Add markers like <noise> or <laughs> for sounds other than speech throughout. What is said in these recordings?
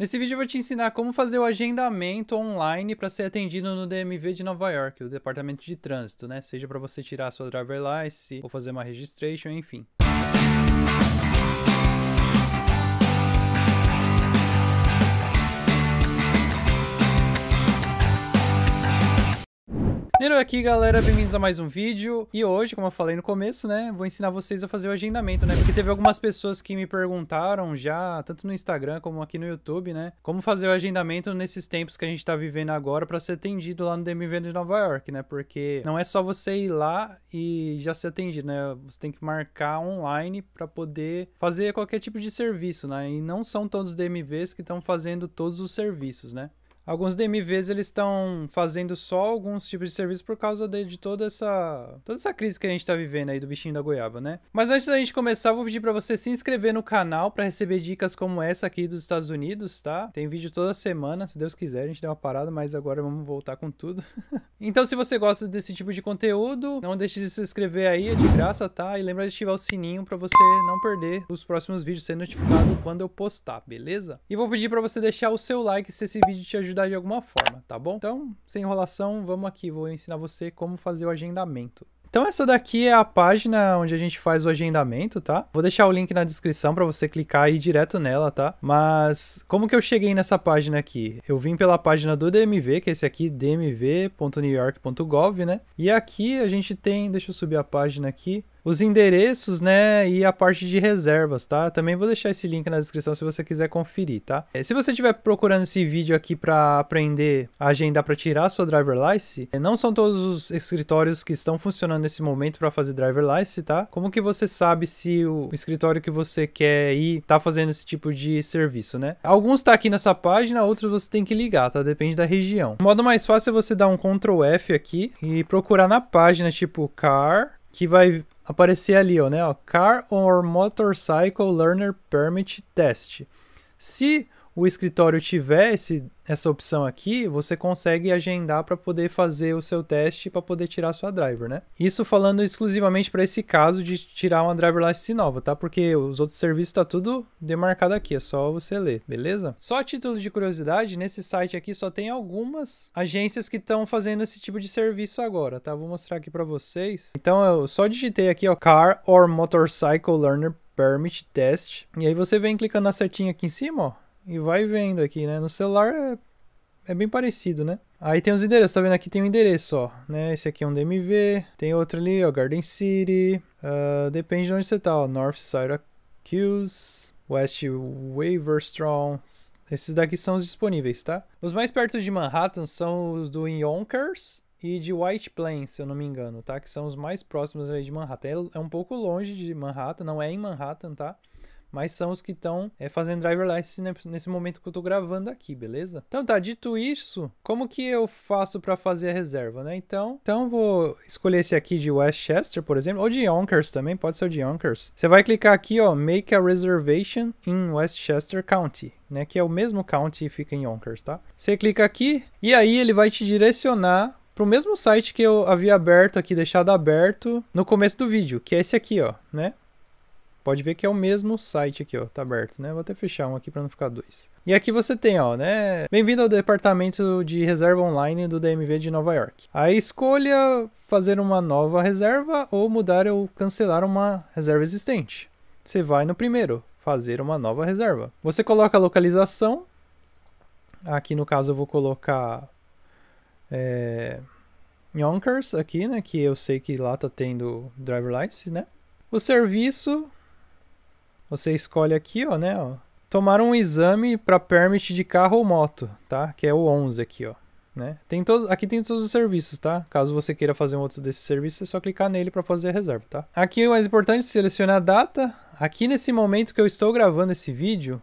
Nesse vídeo eu vou te ensinar como fazer o agendamento online para ser atendido no DMV de Nova York, o Departamento de Trânsito, né? Seja para você tirar a sua driver license ou fazer uma registration, enfim. Romero aqui, galera, bem-vindos a mais um vídeo. E hoje, como eu falei no começo, né, vou ensinar vocês a fazer o agendamento, né? Porque teve algumas pessoas que me perguntaram já, tanto no Instagram como aqui no YouTube, né, como fazer o agendamento nesses tempos que a gente tá vivendo agora para ser atendido lá no DMV de Nova York, né? Porque não é só você ir lá e já ser atendido, né? Você tem que marcar online para poder fazer qualquer tipo de serviço, né? E não são todos os DMVs que estão fazendo todos os serviços, né? alguns DMVs eles estão fazendo só alguns tipos de serviço por causa de, de, toda essa toda essa crise que a gente está vivendo aí do bichinho da goiaba, né? Mas antes da gente começar, vou pedir para você se inscrever no canal para receber dicas como essa aqui dos Estados Unidos, tá? Tem vídeo toda semana, se Deus quiser, a gente deu uma parada, mas agora vamos voltar com tudo. <laughs> então, se você gosta desse tipo de conteúdo, não deixe de se inscrever aí, é de graça, tá? E lembra de ativar o sininho para você não perder os próximos vídeos, ser notificado quando eu postar, beleza? E vou pedir para você deixar o seu like se esse vídeo te ajudar ajudar de alguma forma, tá bom? Então, sem enrolação, vamos aqui, vou ensinar você como fazer o agendamento. Então essa daqui é a página onde a gente faz o agendamento, tá? Vou deixar o link na descrição para você clicar e ir direto nela, tá? Mas como que eu cheguei nessa página aqui? Eu vim pela página do DMV, que é esse aqui, dmv.newyork.gov, né? E aqui a gente tem, deixa eu subir a página aqui os endereços, né, e a parte de reservas, tá? Também vou deixar esse link na descrição se você quiser conferir, tá? É, se você estiver procurando esse vídeo aqui para aprender a agendar para tirar sua driver license, é, não são todos os escritórios que estão funcionando nesse momento para fazer driver license, tá? Como que você sabe se o escritório que você quer ir tá fazendo esse tipo de serviço, né? Alguns tá aqui nessa página, outros você tem que ligar, tá? Depende da região. O modo mais fácil é você dar um Ctrl F aqui e procurar na página tipo car que vai aparecer ali, ó, né? Ó, Car or Motorcycle Learner Permit Test. Se o escritório tiver esse, essa opção aqui, você consegue agendar para poder fazer o seu teste para poder tirar sua driver, né? Isso falando exclusivamente para esse caso de tirar uma driver license nova, tá? Porque os outros serviços tá tudo demarcado aqui, é só você ler, beleza? Só a título de curiosidade, nesse site aqui só tem algumas agências que estão fazendo esse tipo de serviço agora, tá? Vou mostrar aqui para vocês. Então eu só digitei aqui, ó, car or motorcycle learner permit test, e aí você vem clicando na setinha aqui em cima, ó, e vai vendo aqui, né? No celular é, é bem parecido, né? Aí tem os endereços, tá vendo aqui tem um endereço, ó, né? Esse aqui é um DMV, tem outro ali, ó, Garden City, uh, depende de onde você tá, ó, North Syracuse, West Waverstrom, esses daqui são os disponíveis, tá? Os mais perto de Manhattan são os do Yonkers e de White Plains, se eu não me engano, tá? Que são os mais próximos ali de Manhattan. É, é um pouco longe de Manhattan, não é em Manhattan, tá? mas são os que estão é, fazendo driver license nesse momento que eu estou gravando aqui, beleza? Então tá, dito isso, como que eu faço para fazer a reserva, né? Então, então vou escolher esse aqui de Westchester, por exemplo, ou de Yonkers também, pode ser o de Yonkers. Você vai clicar aqui, ó, Make a Reservation in Westchester County. Né, que é o mesmo county e fica em Yonkers, tá? Você clica aqui e aí ele vai te direcionar para o mesmo site que eu havia aberto aqui, deixado aberto no começo do vídeo, que é esse aqui, ó, né? Pode ver que é o mesmo site aqui, ó, tá aberto, né? Vou até fechar um aqui para não ficar dois. E aqui você tem, ó, né? Bem-vindo ao departamento de reserva online do DMV de Nova York. Aí escolha fazer uma nova reserva ou mudar ou cancelar uma reserva existente. Você vai no primeiro, fazer uma nova reserva. Você coloca a localização. Aqui no caso eu vou colocar é, Yonkers aqui, né? Que eu sei que lá tá tendo driver license, né? O serviço você escolhe aqui, ó, né, ó, tomar um exame para permit de carro ou moto, tá? Que é o 11 aqui, ó. Né? Tem todo, aqui tem todos os serviços, tá? Caso você queira fazer um outro desses serviços, é só clicar nele para fazer a reserva, tá? Aqui o mais importante, é selecionar a data. Aqui nesse momento que eu estou gravando esse vídeo,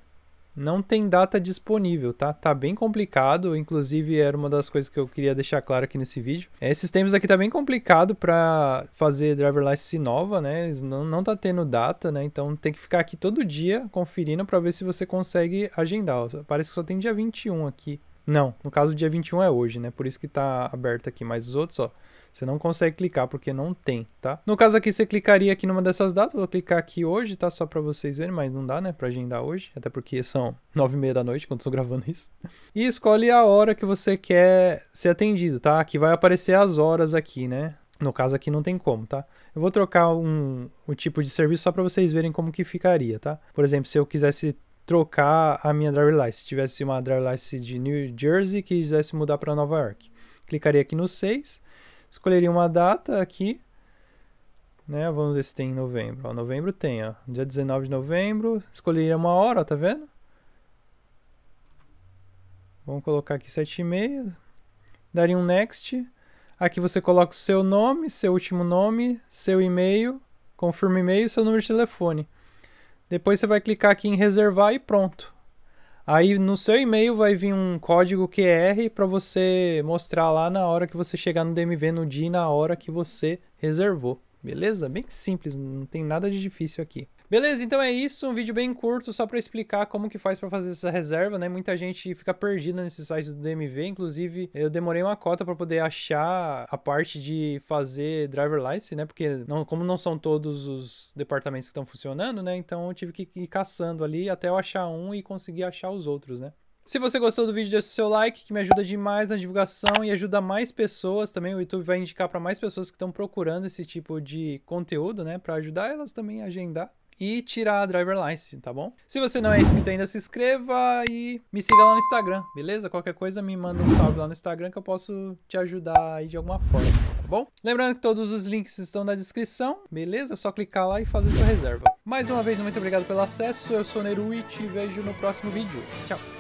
não tem data disponível, tá? Tá bem complicado, inclusive era uma das coisas que eu queria deixar claro aqui nesse vídeo. É, esses tempos aqui tá bem complicado para fazer driver license nova, né? não, não tá tendo data, né? Então tem que ficar aqui todo dia conferindo para ver se você consegue agendar. Parece que só tem dia 21 aqui não, no caso dia 21 é hoje, né? Por isso que tá aberto aqui, mas os outros, ó, você não consegue clicar porque não tem, tá? No caso aqui você clicaria aqui numa dessas datas, vou clicar aqui hoje, tá? Só para vocês verem, mas não dá, né, para agendar hoje, até porque são nove e meia da noite quando estou gravando isso. E escolhe a hora que você quer ser atendido, tá? Aqui vai aparecer as horas aqui, né? No caso aqui não tem como, tá? Eu vou trocar um, o um tipo de serviço só para vocês verem como que ficaria, tá? Por exemplo, se eu quisesse trocar a minha driver license. Se tivesse uma driver license de New Jersey que quisesse mudar para Nova York. Clicaria aqui no 6, escolheria uma data aqui, né? Vamos ver se tem em novembro. Ó, novembro tem, ó. Dia 19 de novembro, escolheria uma hora, tá vendo? Vamos colocar aqui 7 e meia. Daria um next. Aqui você coloca o seu nome, seu último nome, seu e-mail, confirma e-mail e seu número de telefone. Depois você vai clicar aqui em reservar e pronto. Aí no seu e-mail vai vir um código QR para você mostrar lá na hora que você chegar no DMV, no dia e na hora que você reservou. Beleza? Bem simples, não tem nada de difícil aqui. Beleza, então é isso, um vídeo bem curto só para explicar como que faz para fazer essa reserva, né? Muita gente fica perdida nesses sites do DMV, inclusive eu demorei uma cota para poder achar a parte de fazer driver license, né? Porque não, como não são todos os departamentos que estão funcionando, né? Então eu tive que ir caçando ali até eu achar um e conseguir achar os outros, né? Se você gostou do vídeo, deixa o seu like, que me ajuda demais na divulgação e ajuda mais pessoas também. O YouTube vai indicar para mais pessoas que estão procurando esse tipo de conteúdo, né? Para ajudar elas também a agendar e tirar a driver license, tá bom? Se você não é inscrito ainda, se inscreva e me siga lá no Instagram, beleza? Qualquer coisa me manda um salve lá no Instagram que eu posso te ajudar aí de alguma forma, tá bom? Lembrando que todos os links estão na descrição, beleza? É só clicar lá e fazer sua reserva. Mais uma vez, muito obrigado pelo acesso. Eu sou o Neru e te vejo no próximo vídeo. Tchau!